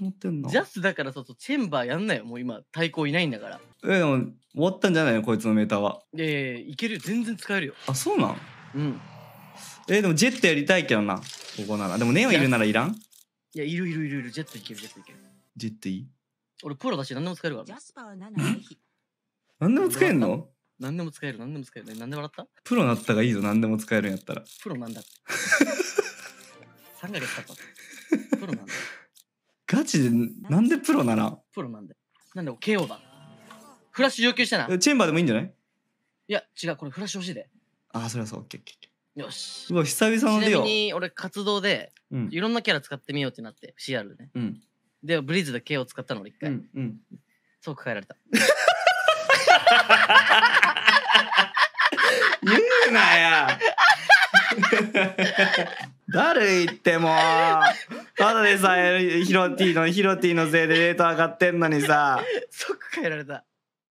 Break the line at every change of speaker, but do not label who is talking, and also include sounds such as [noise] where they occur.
思ってんジャスだからそうそう、チェンバーやんなよ。もう今、対抗いないんだから。
え、でも、終わったんじゃないのこいつのメーターは。
いやいやいやいけるよ。全然使えるよ。あ、そうなんうん。
え、でも、ジェットやりたいけどな。ここなら。でも、ネオいるならいらん
いや、いるいるいるいる。ジェットいける、ジェットいける。ジェットいい俺、プロだし、何でも使えるわジャスパー7 [laughs]
何
でも使えるの何でも使える、何でも使える。何で笑った
プロなったがいいぞ。何でも使えるんやったら。
プロなんだって。3ヶ月経った。プロなんだ [laughs]
ガチで、なんでプロなら
プロなんでなんでも KO だ。フラッシュ上級した
な。チェンバーでもいいんじゃない
いや、違う、これフラッシュ欲しいで。
ああ、それはそう、オッケーオッケーよし。うわ、久々ちのなみ
に、俺、活動で、いろんなキャラ使ってみようってなって、CR でね。うん。で、ブリーズで KO 使ったの、俺一う回。ん。うん。即変えられた。言うなや
[laughs] 誰言ってもだでさえヒロティのヒロティのせいでレート上がってんのにさ
そっ [laughs] えられた